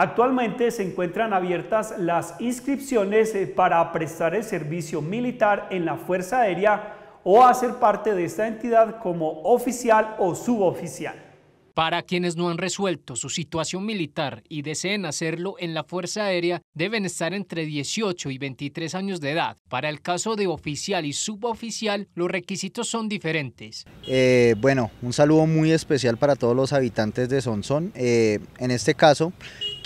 Actualmente se encuentran abiertas las inscripciones eh, para prestar el servicio militar en la Fuerza Aérea o hacer parte de esta entidad como oficial o suboficial. Para quienes no han resuelto su situación militar y deseen hacerlo en la Fuerza Aérea, deben estar entre 18 y 23 años de edad. Para el caso de oficial y suboficial, los requisitos son diferentes. Eh, bueno, un saludo muy especial para todos los habitantes de Sonsón. Eh, en este caso,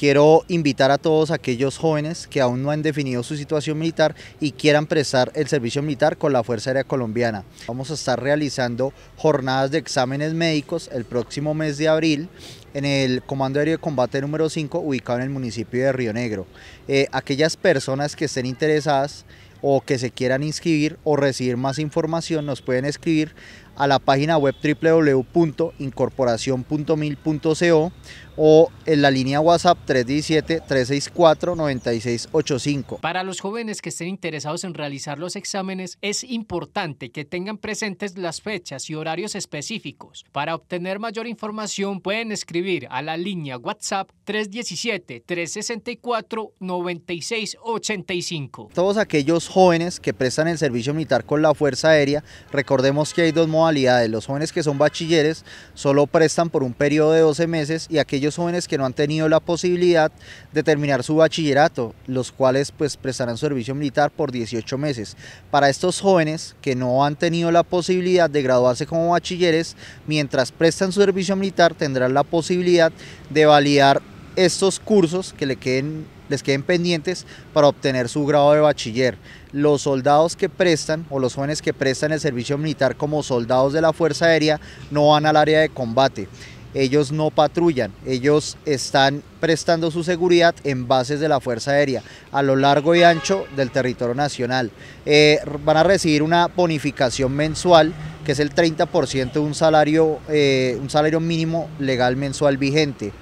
Quiero invitar a todos aquellos jóvenes que aún no han definido su situación militar y quieran prestar el servicio militar con la Fuerza Aérea Colombiana. Vamos a estar realizando jornadas de exámenes médicos el próximo mes de abril en el Comando Aéreo de Combate número 5 ubicado en el municipio de Río Negro. Eh, aquellas personas que estén interesadas o que se quieran inscribir o recibir más información nos pueden escribir a la página web www.incorporacion.mil.co o en la línea WhatsApp 317-364-9685. Para los jóvenes que estén interesados en realizar los exámenes, es importante que tengan presentes las fechas y horarios específicos. Para obtener mayor información, pueden escribir a la línea WhatsApp 317-364-9685. Todos aquellos jóvenes que prestan el servicio militar con la Fuerza Aérea, recordemos que hay dos modos de Los jóvenes que son bachilleres solo prestan por un periodo de 12 meses y aquellos jóvenes que no han tenido la posibilidad de terminar su bachillerato, los cuales pues prestarán servicio militar por 18 meses. Para estos jóvenes que no han tenido la posibilidad de graduarse como bachilleres, mientras prestan su servicio militar tendrán la posibilidad de validar estos cursos que le queden les queden pendientes para obtener su grado de bachiller. Los soldados que prestan o los jóvenes que prestan el servicio militar como soldados de la Fuerza Aérea no van al área de combate ellos no patrullan, ellos están prestando su seguridad en bases de la Fuerza Aérea a lo largo y ancho del territorio nacional. Eh, van a recibir una bonificación mensual que es el 30% de un salario, eh, un salario mínimo legal mensual vigente.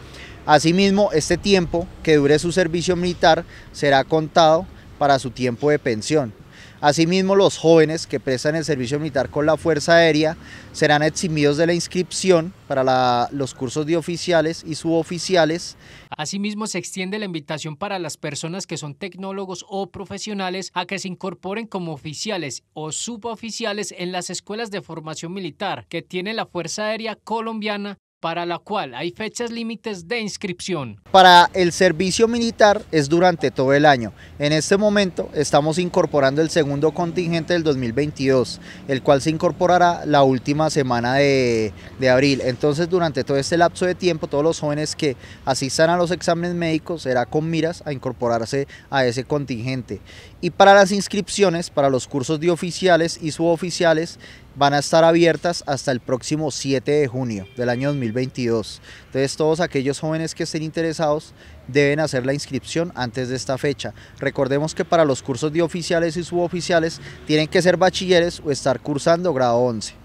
Asimismo, este tiempo que dure su servicio militar será contado para su tiempo de pensión. Asimismo, los jóvenes que prestan el servicio militar con la Fuerza Aérea serán eximidos de la inscripción para los cursos de oficiales y suboficiales. Asimismo, se extiende la invitación para las personas que son tecnólogos o profesionales a que se incorporen como oficiales o suboficiales en las escuelas de formación militar que tiene la Fuerza Aérea Colombiana para la cual hay fechas límites de inscripción. Para el servicio militar es durante todo el año. En este momento estamos incorporando el segundo contingente del 2022, el cual se incorporará la última semana de, abril. Entonces durante todo este lapso de tiempo, todos los jóvenes que asistan a los exámenes médicos será con miras a incorporarse a ese contingente. Y para las inscripciones, para los cursos de oficiales y suboficiales, van a estar abiertas hasta el próximo 7 de junio del año 2022. Entonces todos aquellos jóvenes que estén interesados deben hacer la inscripción antes de esta fecha. Recordemos que para los cursos de oficiales y suboficiales tienen que ser bachilleres o estar cursando grado 11.